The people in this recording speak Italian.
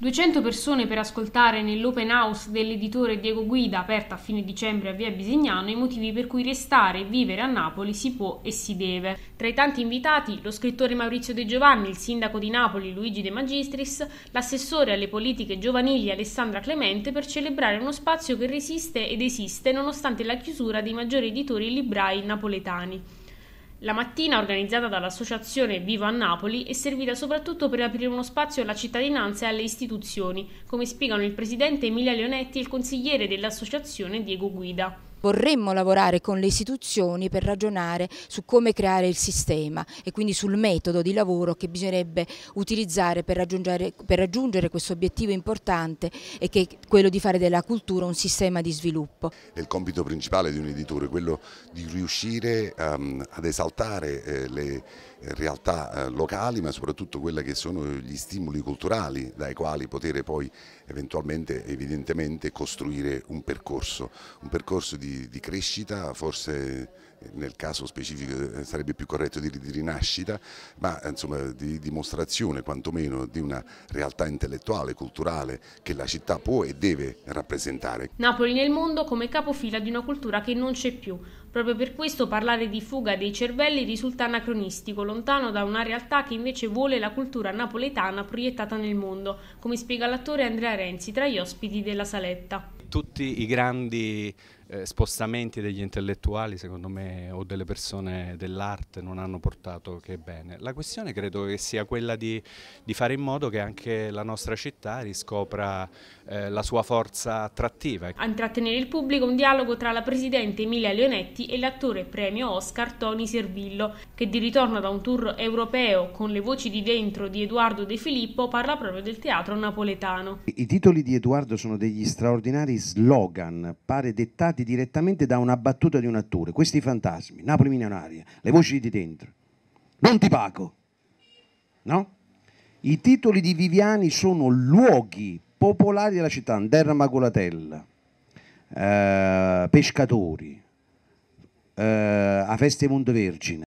200 persone per ascoltare nell'open house dell'editore Diego Guida aperta a fine dicembre a via Bisignano i motivi per cui restare e vivere a Napoli si può e si deve. Tra i tanti invitati lo scrittore Maurizio De Giovanni, il sindaco di Napoli Luigi De Magistris, l'assessore alle politiche giovanili Alessandra Clemente per celebrare uno spazio che resiste ed esiste nonostante la chiusura dei maggiori editori librai napoletani. La mattina, organizzata dall'associazione Vivo a Napoli, è servita soprattutto per aprire uno spazio alla cittadinanza e alle istituzioni, come spiegano il presidente Emilia Leonetti e il consigliere dell'associazione Diego Guida. Vorremmo lavorare con le istituzioni per ragionare su come creare il sistema e quindi sul metodo di lavoro che bisognerebbe utilizzare per raggiungere, per raggiungere questo obiettivo importante e che è quello di fare della cultura un sistema di sviluppo. il compito principale di un editore, è quello di riuscire um, ad esaltare eh, le realtà eh, locali ma soprattutto quelli che sono gli stimoli culturali dai quali poter poi eventualmente evidentemente costruire un percorso, un percorso di di, di crescita, forse nel caso specifico eh, sarebbe più corretto dire di rinascita, ma insomma di dimostrazione quantomeno di una realtà intellettuale, culturale che la città può e deve rappresentare. Napoli nel mondo come capofila di una cultura che non c'è più. Proprio per questo parlare di fuga dei cervelli risulta anacronistico, lontano da una realtà che invece vuole la cultura napoletana proiettata nel mondo, come spiega l'attore Andrea Renzi tra gli ospiti della Saletta. Tutti i grandi eh, spostamenti degli intellettuali, secondo me, o delle persone dell'arte non hanno portato che bene. La questione credo che sia quella di, di fare in modo che anche la nostra città riscopra eh, la sua forza attrattiva. A intrattenere il pubblico un dialogo tra la presidente Emilia Leonetti e l'attore premio Oscar Tony Servillo, che di ritorno da un tour europeo con le voci di dentro di Edoardo De Filippo parla proprio del teatro napoletano. I titoli di Edoardo sono degli straordinari slogan, pare dettati creati direttamente da una battuta di un attore. Questi fantasmi, Napoli milionaria, le voci di dentro. Non ti pago. No? I titoli di Viviani sono luoghi popolari della città, Anderra Maculatella, eh, Pescatori, eh, a Feste Montevergine,